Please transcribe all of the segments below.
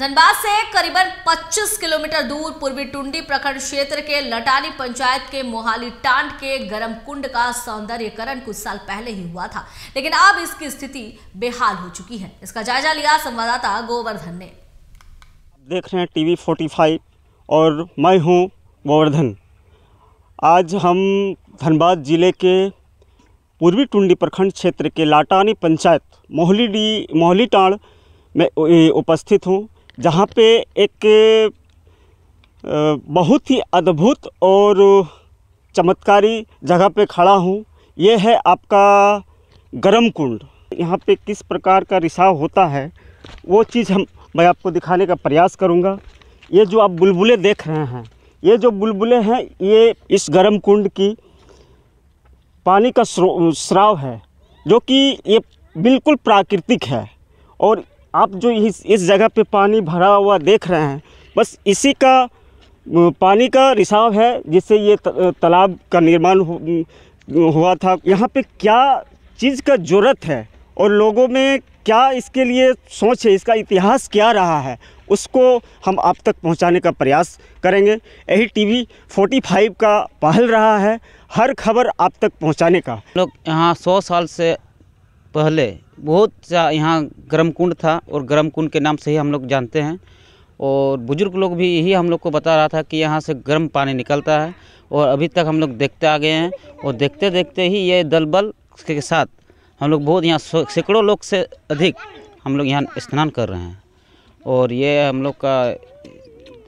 धनबाद से करीबन 25 किलोमीटर दूर पूर्वी टुंडी प्रखंड क्षेत्र के लटानी पंचायत के मोहाली टांड के गरम कुंड का सौंदर्यकरण कुछ साल पहले ही हुआ था लेकिन अब इसकी स्थिति बेहाल हो चुकी है इसका जायजा लिया संवाददाता गोवर्धन ने देख रहे हैं टीवी 45 और मैं हूं गोवर्धन आज हम धनबाद जिले के पूर्वी टुंडी प्रखंड क्षेत्र के लाटानी पंचायत मोहली डी मोहली टाण में उपस्थित हूँ जहाँ पे एक बहुत ही अद्भुत और चमत्कारी जगह पे खड़ा हूँ ये है आपका गरम कुंड यहाँ पे किस प्रकार का रिसाव होता है वो चीज़ हम मैं आपको दिखाने का प्रयास करूँगा ये जो आप बुलबुले देख रहे हैं ये जो बुलबुले हैं ये इस गर्म कुंड की पानी का स्राव है जो कि ये बिल्कुल प्राकृतिक है और आप जो इस इस जगह पे पानी भरा हुआ देख रहे हैं बस इसी का पानी का रिसाव है जिससे ये तालाब का निर्माण हुआ था यहाँ पे क्या चीज़ का ज़रूरत है और लोगों में क्या इसके लिए सोच है इसका इतिहास क्या रहा है उसको हम आप तक पहुंचाने का प्रयास करेंगे यही टीवी 45 का पहल रहा है हर खबर आप तक पहुंचाने का लोग यहाँ सौ साल से पहले बहुत सा यहाँ गर्म कुंड था और गर्म कुंड के नाम से ही हम लोग जानते हैं और बुज़ुर्ग लोग भी यही हम लोग को बता रहा था कि यहाँ से गर्म पानी निकलता है और अभी तक हम लोग देखते आ गए हैं और देखते देखते ही ये दलबल के साथ हम लोग बहुत यहाँ सैकड़ों लोग से अधिक हम लोग यहाँ स्नान कर रहे हैं और ये हम लोग का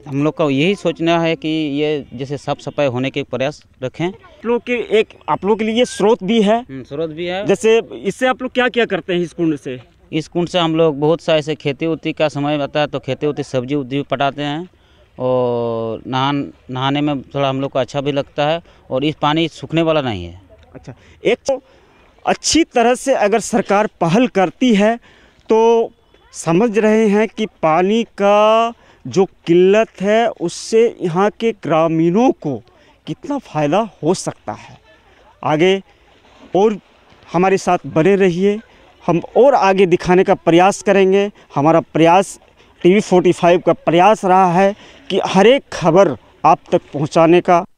हम लोग का यही सोचना है कि ये जैसे साफ सफाई होने के प्रयास रखें आप लोग के एक आप लोग के लिए स्रोत भी है हम्म, स्रोत भी है जैसे इससे आप लोग क्या क्या करते हैं इस कुंड से इस कुंड से हम लोग बहुत सा ऐसे खेती उती का समय आता है तो खेती उती सब्जी उब्जी पटाते हैं और नहान नहाने में थोड़ा हम लोग को अच्छा भी लगता है और इस पानी सूखने वाला नहीं है अच्छा एक तो अच्छी तरह से अगर सरकार पहल करती है तो समझ रहे हैं कि पानी का जो किल्लत है उससे यहाँ के ग्रामीणों को कितना फ़ायदा हो सकता है आगे और हमारे साथ बने रहिए हम और आगे दिखाने का प्रयास करेंगे हमारा प्रयास टी वी फोर्टी फाइव का प्रयास रहा है कि हर एक खबर आप तक पहुंचाने का